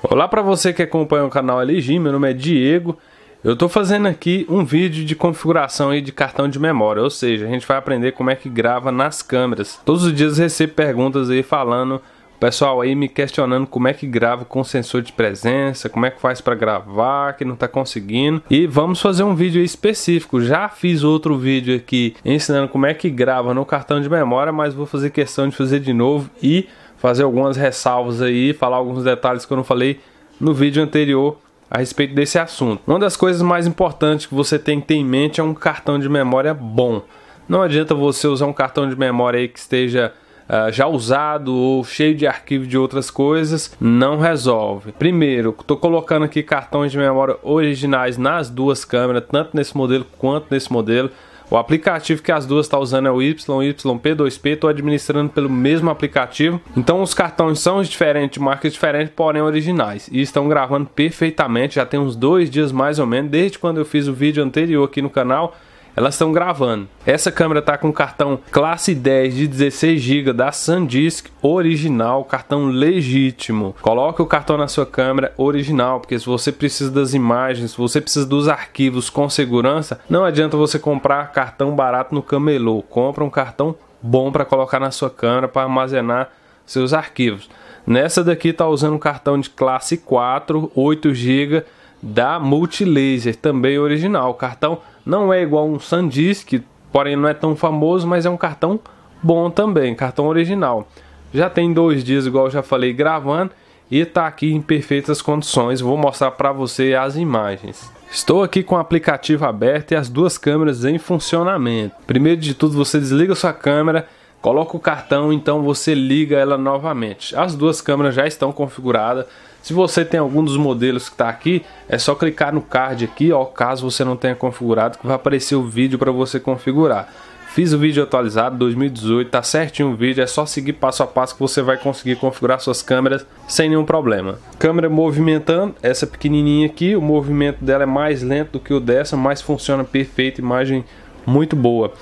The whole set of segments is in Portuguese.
Olá para você que acompanha o canal LG, meu nome é Diego. Eu estou fazendo aqui um vídeo de configuração aí de cartão de memória, ou seja, a gente vai aprender como é que grava nas câmeras. Todos os dias eu recebo perguntas aí falando, pessoal aí me questionando como é que grava com sensor de presença, como é que faz para gravar, que não está conseguindo. E vamos fazer um vídeo específico. Já fiz outro vídeo aqui ensinando como é que grava no cartão de memória, mas vou fazer questão de fazer de novo e fazer algumas ressalvas aí, falar alguns detalhes que eu não falei no vídeo anterior a respeito desse assunto. Uma das coisas mais importantes que você tem que ter em mente é um cartão de memória bom. Não adianta você usar um cartão de memória aí que esteja Uh, já usado ou cheio de arquivo de outras coisas, não resolve. Primeiro, estou colocando aqui cartões de memória originais nas duas câmeras, tanto nesse modelo quanto nesse modelo. O aplicativo que as duas estão tá usando é o YYP2P, estou administrando pelo mesmo aplicativo. Então os cartões são diferentes, marcas diferentes, porém originais. E estão gravando perfeitamente, já tem uns dois dias mais ou menos, desde quando eu fiz o vídeo anterior aqui no canal elas estão gravando. Essa câmera tá com cartão classe 10 de 16 GB da SanDisk original, cartão legítimo. Coloque o cartão na sua câmera original, porque se você precisa das imagens, se você precisa dos arquivos com segurança, não adianta você comprar cartão barato no camelô. Compra um cartão bom para colocar na sua câmera para armazenar seus arquivos. Nessa daqui tá usando um cartão de classe 4, 8 GB da Multilaser, também original. O cartão não é igual um SanDisk, porém não é tão famoso, mas é um cartão bom também, cartão original. Já tem dois dias, igual já falei, gravando e está aqui em perfeitas condições. Vou mostrar para você as imagens. Estou aqui com o aplicativo aberto e as duas câmeras em funcionamento. Primeiro de tudo, você desliga sua câmera Coloca o cartão, então você liga ela novamente. As duas câmeras já estão configuradas. Se você tem algum dos modelos que está aqui, é só clicar no card aqui, ó, caso você não tenha configurado, que vai aparecer o vídeo para você configurar. Fiz o vídeo atualizado 2018, tá certinho o vídeo, é só seguir passo a passo que você vai conseguir configurar suas câmeras sem nenhum problema. Câmera movimentando, essa pequenininha aqui, o movimento dela é mais lento do que o dessa, mas funciona perfeito, imagem muito boa.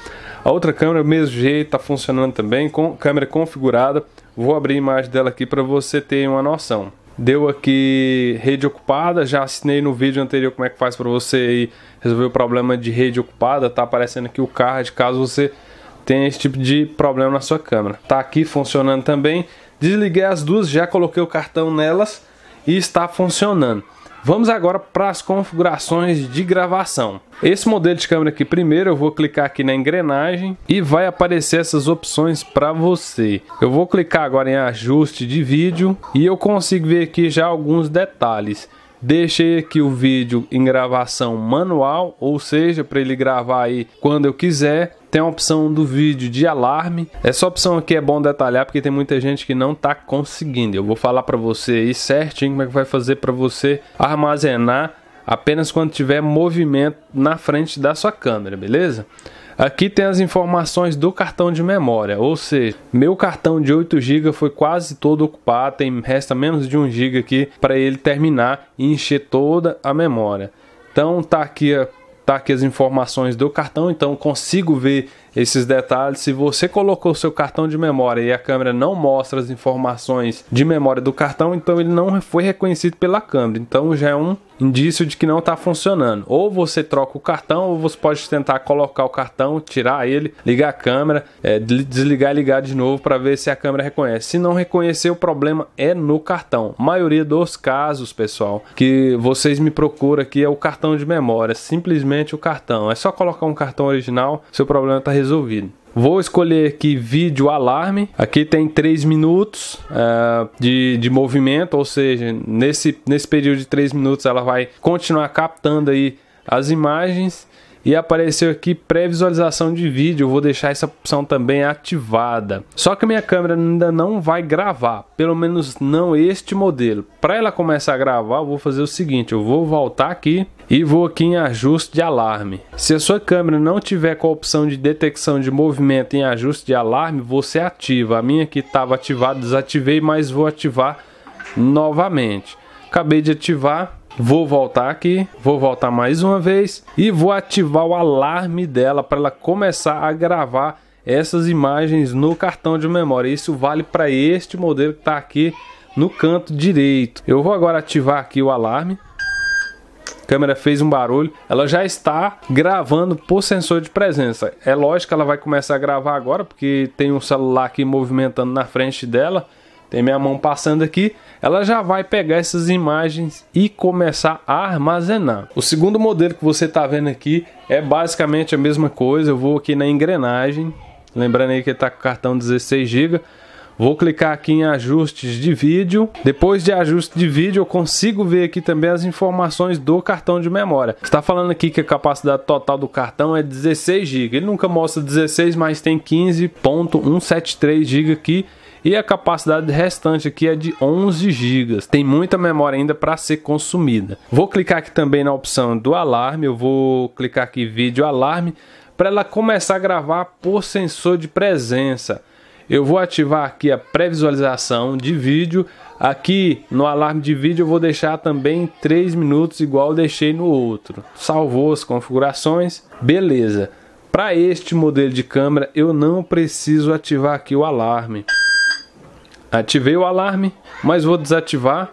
A outra câmera, do mesmo jeito, está funcionando também, com câmera configurada. Vou abrir a imagem dela aqui para você ter uma noção. Deu aqui rede ocupada, já assinei no vídeo anterior como é que faz para você resolver o problema de rede ocupada, tá aparecendo aqui o card caso você tenha esse tipo de problema na sua câmera. Tá aqui funcionando também. Desliguei as duas, já coloquei o cartão nelas e está funcionando. Vamos agora para as configurações de gravação. Esse modelo de câmera aqui, primeiro eu vou clicar aqui na engrenagem e vai aparecer essas opções para você. Eu vou clicar agora em ajuste de vídeo e eu consigo ver aqui já alguns detalhes. Deixei aqui o vídeo em gravação manual, ou seja, para ele gravar aí quando eu quiser. Tem a opção do vídeo de alarme. Essa opção aqui é bom detalhar porque tem muita gente que não está conseguindo. Eu vou falar para você aí certinho como é que vai fazer para você armazenar apenas quando tiver movimento na frente da sua câmera, beleza? Aqui tem as informações do cartão de memória, ou seja, meu cartão de 8 GB foi quase todo ocupado, tem, resta menos de 1 GB aqui para ele terminar e encher toda a memória. Então tá aqui Tá aqui as informações do cartão, então consigo ver esses detalhes. Se você colocou seu cartão de memória e a câmera não mostra as informações de memória do cartão, então ele não foi reconhecido pela câmera. Então já é um indício de que não está funcionando. Ou você troca o cartão, ou você pode tentar colocar o cartão, tirar ele, ligar a câmera, é, desligar e ligar de novo para ver se a câmera reconhece. Se não reconhecer, o problema é no cartão. A maioria dos casos, pessoal, que vocês me procuram aqui é o cartão de memória, simplesmente o cartão. É só colocar um cartão original, seu problema está resolvido resolvido. Vou escolher aqui vídeo alarme. Aqui tem 3 minutos uh, de, de movimento, ou seja, nesse, nesse período de 3 minutos ela vai continuar captando aí as imagens. E apareceu aqui pré-visualização de vídeo, eu vou deixar essa opção também ativada. Só que minha câmera ainda não vai gravar, pelo menos não este modelo. Para ela começar a gravar, eu vou fazer o seguinte, eu vou voltar aqui e vou aqui em ajuste de alarme. Se a sua câmera não tiver com a opção de detecção de movimento em ajuste de alarme, você ativa. A minha aqui estava ativada, desativei, mas vou ativar novamente. Acabei de ativar, vou voltar aqui, vou voltar mais uma vez e vou ativar o alarme dela para ela começar a gravar essas imagens no cartão de memória. Isso vale para este modelo que está aqui no canto direito. Eu vou agora ativar aqui o alarme câmera fez um barulho, ela já está gravando por sensor de presença. É lógico que ela vai começar a gravar agora, porque tem um celular aqui movimentando na frente dela, tem minha mão passando aqui, ela já vai pegar essas imagens e começar a armazenar. O segundo modelo que você está vendo aqui é basicamente a mesma coisa, eu vou aqui na engrenagem, lembrando aí que está com cartão 16 GB, Vou clicar aqui em ajustes de vídeo. Depois de ajuste de vídeo, eu consigo ver aqui também as informações do cartão de memória. Está falando aqui que a capacidade total do cartão é 16 GB. Ele nunca mostra 16, mas tem 15.173 GB aqui e a capacidade restante aqui é de 11 GB. Tem muita memória ainda para ser consumida. Vou clicar aqui também na opção do alarme, eu vou clicar aqui vídeo alarme para ela começar a gravar por sensor de presença eu vou ativar aqui a pré-visualização de vídeo. Aqui no alarme de vídeo eu vou deixar também 3 minutos igual deixei no outro. Salvou as configurações, beleza. Para este modelo de câmera eu não preciso ativar aqui o alarme. Ativei o alarme, mas vou desativar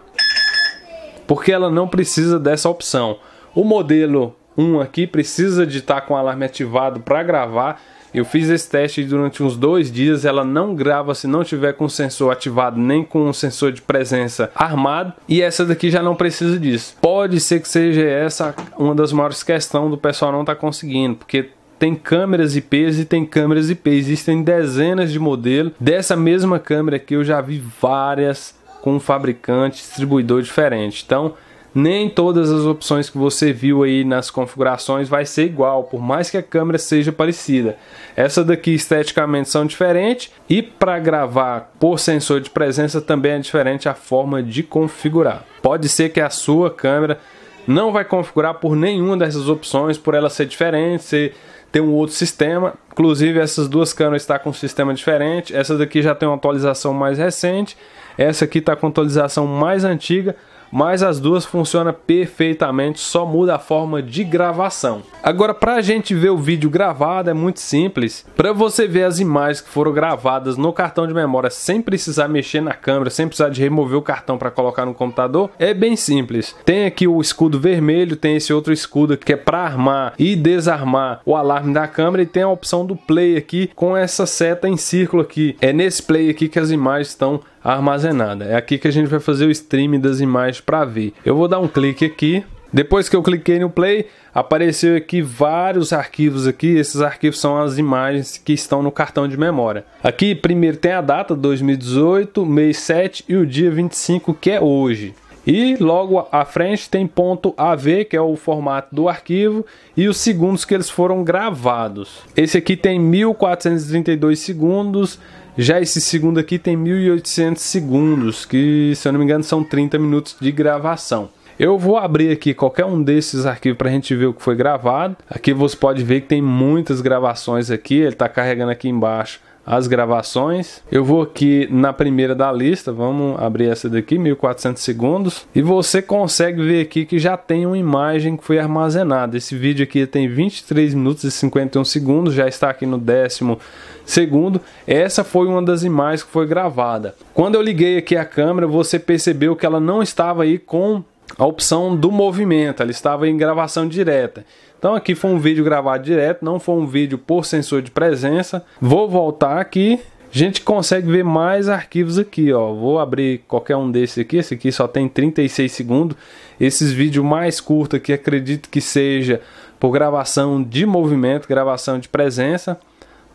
porque ela não precisa dessa opção. O modelo 1 aqui precisa de estar com o alarme ativado para gravar, eu fiz esse teste durante uns dois dias, ela não grava se não tiver com o sensor ativado nem com o sensor de presença armado. E essa daqui já não precisa disso. Pode ser que seja essa uma das maiores questões do pessoal não estar tá conseguindo, porque tem câmeras IPs e tem câmeras IPs. Existem dezenas de modelos dessa mesma câmera que eu já vi várias com um fabricante, distribuidor diferente. Então nem todas as opções que você viu aí nas configurações vai ser igual, por mais que a câmera seja parecida. Essa daqui esteticamente são diferentes e para gravar por sensor de presença também é diferente a forma de configurar. Pode ser que a sua câmera não vai configurar por nenhuma dessas opções, por ela ser diferente, ser ter um outro sistema. Inclusive, essas duas câmeras estão tá com um sistema diferente. Essa daqui já tem uma atualização mais recente. Essa aqui está com atualização mais antiga mas as duas funcionam perfeitamente, só muda a forma de gravação. Agora, para a gente ver o vídeo gravado é muito simples. Para você ver as imagens que foram gravadas no cartão de memória sem precisar mexer na câmera, sem precisar de remover o cartão para colocar no computador, é bem simples. Tem aqui o escudo vermelho, tem esse outro escudo que é para armar e desarmar o alarme da câmera e tem a opção do play aqui com essa seta em círculo aqui. É nesse play aqui que as imagens estão armazenada. É aqui que a gente vai fazer o stream das imagens para ver. Eu vou dar um clique aqui. Depois que eu cliquei no play, apareceu aqui vários arquivos aqui. Esses arquivos são as imagens que estão no cartão de memória. Aqui primeiro tem a data 2018, mês 7 e o dia 25 que é hoje. E logo à frente tem ponto .av, que é o formato do arquivo, e os segundos que eles foram gravados. Esse aqui tem 1432 segundos, já esse segundo aqui tem 1800 segundos, que se eu não me engano são 30 minutos de gravação. Eu vou abrir aqui qualquer um desses arquivos para a gente ver o que foi gravado. Aqui você pode ver que tem muitas gravações aqui, ele está carregando aqui embaixo as gravações. Eu vou aqui na primeira da lista, vamos abrir essa daqui, 1400 segundos, e você consegue ver aqui que já tem uma imagem que foi armazenada. Esse vídeo aqui tem 23 minutos e 51 segundos, já está aqui no décimo Segundo, essa foi uma das imagens que foi gravada. Quando eu liguei aqui a câmera, você percebeu que ela não estava aí com a opção do movimento, ela estava em gravação direta. Então aqui foi um vídeo gravado direto, não foi um vídeo por sensor de presença. Vou voltar aqui. A gente consegue ver mais arquivos aqui, ó. Vou abrir qualquer um desses aqui. Esse aqui só tem 36 segundos. Esses vídeos mais curtos aqui, acredito que seja por gravação de movimento, gravação de presença.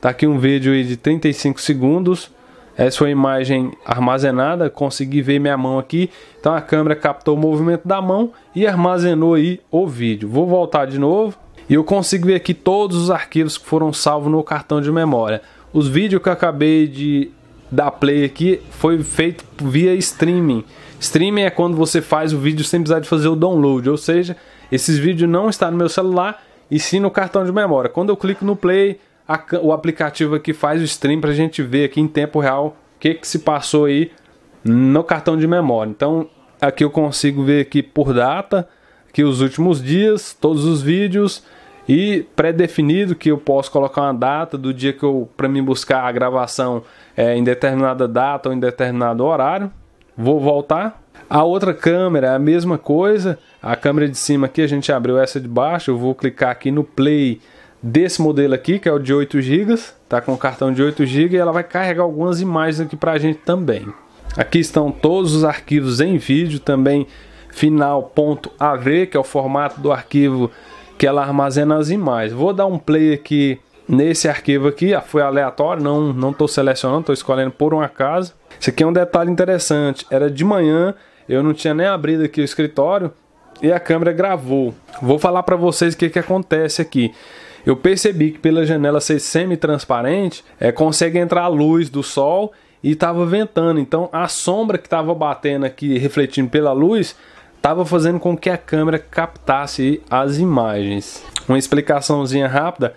Tá aqui um vídeo aí de 35 segundos. Essa foi a imagem armazenada, consegui ver minha mão aqui. Então a câmera captou o movimento da mão e armazenou aí o vídeo. Vou voltar de novo e eu consigo ver aqui todos os arquivos que foram salvos no cartão de memória. Os vídeos que eu acabei de dar play aqui foi feito via streaming. Streaming é quando você faz o vídeo sem precisar de fazer o download, ou seja, esses vídeos não estão no meu celular e sim no cartão de memória. Quando eu clico no play, a, o aplicativo aqui faz o stream para a gente ver aqui em tempo real o que, que se passou aí no cartão de memória. Então aqui eu consigo ver aqui por data, aqui os últimos dias, todos os vídeos e pré-definido que eu posso colocar uma data do dia que eu para me buscar a gravação é, em determinada data ou em determinado horário. Vou voltar. A outra câmera é a mesma coisa. A câmera de cima aqui a gente abriu essa de baixo. Eu vou clicar aqui no play desse modelo aqui, que é o de 8 GB, tá com cartão de 8 GB e ela vai carregar algumas imagens aqui para a gente também. Aqui estão todos os arquivos em vídeo, também final.av, que é o formato do arquivo que ela armazena as imagens. Vou dar um play aqui nesse arquivo aqui, ah, foi aleatório, não não estou selecionando, estou escolhendo por um acaso. Isso aqui é um detalhe interessante, era de manhã, eu não tinha nem abrido aqui o escritório e a câmera gravou. Vou falar para vocês o que, que acontece aqui eu percebi que pela janela ser semi-transparente, é, consegue entrar a luz do sol e estava ventando. Então a sombra que estava batendo aqui, refletindo pela luz, estava fazendo com que a câmera captasse as imagens. Uma explicaçãozinha rápida.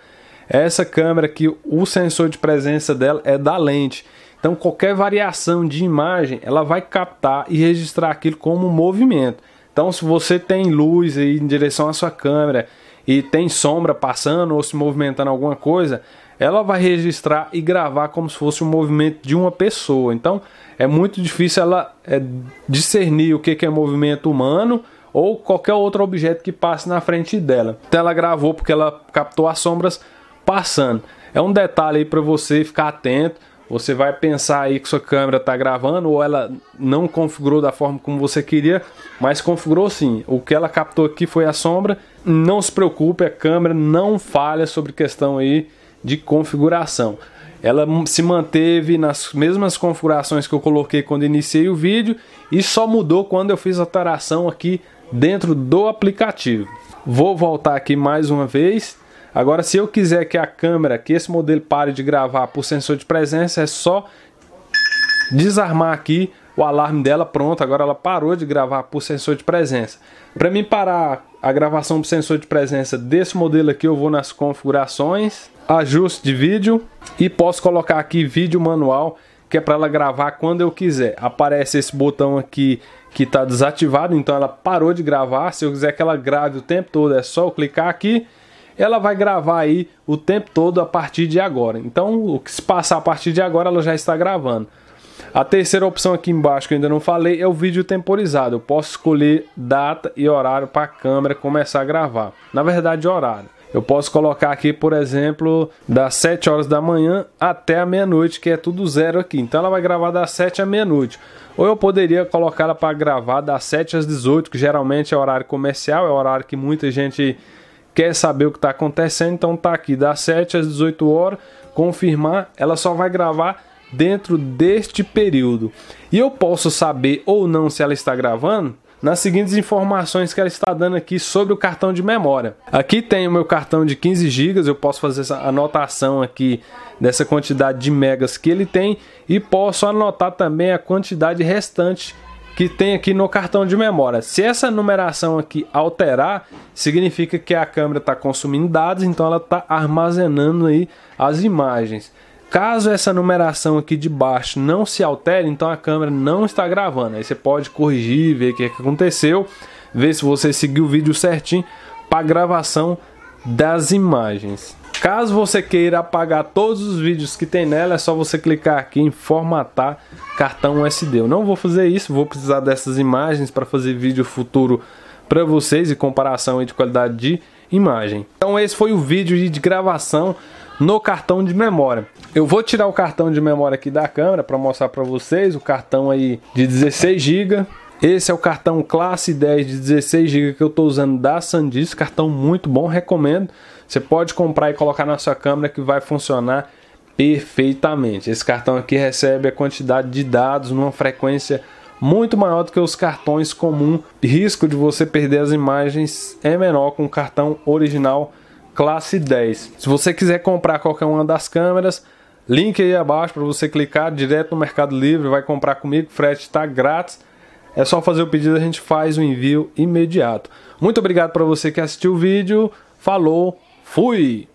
Essa câmera aqui, o sensor de presença dela é da lente. Então qualquer variação de imagem, ela vai captar e registrar aquilo como movimento. Então se você tem luz aí em direção à sua câmera e tem sombra passando ou se movimentando alguma coisa, ela vai registrar e gravar como se fosse um movimento de uma pessoa. Então é muito difícil ela é, discernir o que é movimento humano ou qualquer outro objeto que passe na frente dela. Então ela gravou porque ela captou as sombras passando. É um detalhe aí para você ficar atento você vai pensar aí que sua câmera está gravando ou ela não configurou da forma como você queria, mas configurou sim. O que ela captou aqui foi a sombra. Não se preocupe, a câmera não falha sobre questão aí de configuração. Ela se manteve nas mesmas configurações que eu coloquei quando iniciei o vídeo e só mudou quando eu fiz a alteração aqui dentro do aplicativo. Vou voltar aqui mais uma vez Agora, se eu quiser que a câmera, que esse modelo pare de gravar por sensor de presença, é só desarmar aqui o alarme dela, pronto, agora ela parou de gravar por sensor de presença. Para mim parar a gravação por sensor de presença desse modelo aqui, eu vou nas configurações, ajuste de vídeo e posso colocar aqui vídeo manual, que é para ela gravar quando eu quiser. Aparece esse botão aqui que está desativado, então ela parou de gravar. Se eu quiser que ela grave o tempo todo, é só eu clicar aqui ela vai gravar aí o tempo todo a partir de agora. Então, o que se passar a partir de agora, ela já está gravando. A terceira opção aqui embaixo que eu ainda não falei é o vídeo temporizado. Eu posso escolher data e horário para a câmera começar a gravar. Na verdade, horário. Eu posso colocar aqui, por exemplo, das 7 horas da manhã até a meia-noite, que é tudo zero aqui. Então ela vai gravar das 7 à meia-noite. Ou eu poderia colocá-la para gravar das 7 às 18, que geralmente é horário comercial, é horário que muita gente quer saber o que está acontecendo, então tá aqui das 7 às 18 horas, confirmar, ela só vai gravar dentro deste período. E eu posso saber ou não se ela está gravando nas seguintes informações que ela está dando aqui sobre o cartão de memória. Aqui tem o meu cartão de 15 GB, eu posso fazer essa anotação aqui dessa quantidade de megas que ele tem e posso anotar também a quantidade restante que tem aqui no cartão de memória. Se essa numeração aqui alterar, significa que a câmera está consumindo dados, então ela está armazenando aí as imagens. Caso essa numeração aqui de baixo não se altere, então a câmera não está gravando. Aí você pode corrigir, ver o que, é que aconteceu, ver se você seguiu o vídeo certinho para gravação das imagens. Caso você queira apagar todos os vídeos que tem nela, é só você clicar aqui em formatar cartão SD. Eu não vou fazer isso, vou precisar dessas imagens para fazer vídeo futuro para vocês e comparação de qualidade de imagem. Então esse foi o vídeo de gravação no cartão de memória. Eu vou tirar o cartão de memória aqui da câmera para mostrar para vocês o cartão aí de 16 GB. Esse é o cartão classe 10 de 16 GB que eu estou usando da SanDisk, cartão muito bom, recomendo. Você pode comprar e colocar na sua câmera que vai funcionar perfeitamente. Esse cartão aqui recebe a quantidade de dados numa frequência muito maior do que os cartões comum. Risco de você perder as imagens é menor com o cartão original classe 10. Se você quiser comprar qualquer uma das câmeras, link aí abaixo para você clicar direto no Mercado Livre, vai comprar comigo, frete está grátis. É só fazer o pedido, a gente faz o envio imediato. Muito obrigado para você que assistiu o vídeo. Falou, Fui!